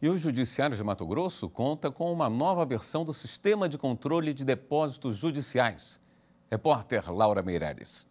E o Judiciário de Mato Grosso conta com uma nova versão do Sistema de Controle de Depósitos Judiciais. Repórter Laura Meireles.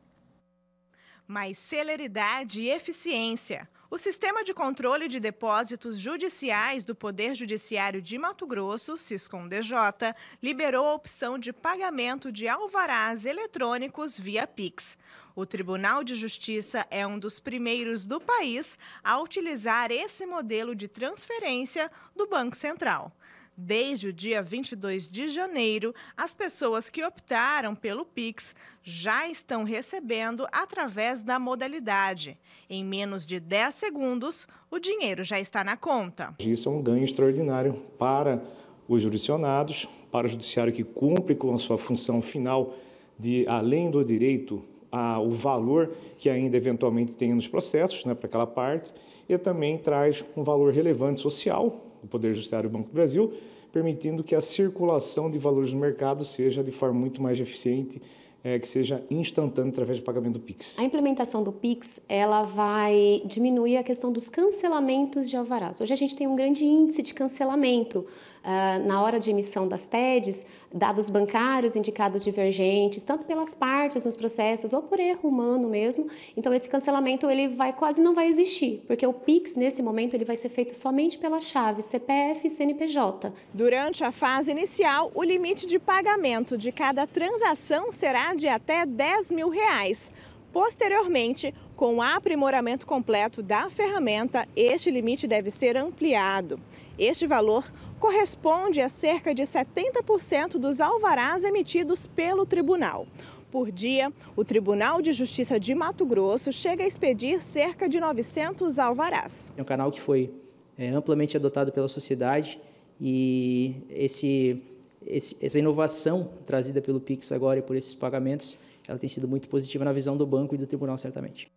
Mais celeridade e eficiência. O sistema de controle de depósitos judiciais do Poder Judiciário de Mato Grosso, SISCOM-DJ, liberou a opção de pagamento de alvarás eletrônicos via Pix. O Tribunal de Justiça é um dos primeiros do país a utilizar esse modelo de transferência do Banco Central. Desde o dia 22 de janeiro, as pessoas que optaram pelo Pix já estão recebendo através da modalidade. Em menos de 10 segundos, o dinheiro já está na conta. Isso é um ganho extraordinário para os jurisdicionados, para o judiciário que cumpre com a sua função final de, além do direito a, o valor que ainda eventualmente tem nos processos, né, para aquela parte, e também traz um valor relevante social do Poder Judiciário do Banco do Brasil, permitindo que a circulação de valores no mercado seja de forma muito mais eficiente é, que seja instantâneo através do pagamento do Pix? A implementação do Pix ela vai diminuir a questão dos cancelamentos de alvarás. Hoje a gente tem um grande índice de cancelamento uh, na hora de emissão das TEDs, dados bancários indicados divergentes, tanto pelas partes nos processos ou por erro humano mesmo. Então esse cancelamento ele vai quase não vai existir, porque o Pix nesse momento ele vai ser feito somente pela chave CPF e CNPJ. Durante a fase inicial, o limite de pagamento de cada transação será de é até 10 mil reais. Posteriormente, com o aprimoramento completo da ferramenta, este limite deve ser ampliado. Este valor corresponde a cerca de 70% dos alvarás emitidos pelo tribunal. Por dia, o Tribunal de Justiça de Mato Grosso chega a expedir cerca de 900 alvarás. É um canal que foi é, amplamente adotado pela sociedade e esse esse, essa inovação trazida pelo Pix agora e por esses pagamentos, ela tem sido muito positiva na visão do banco e do tribunal, certamente.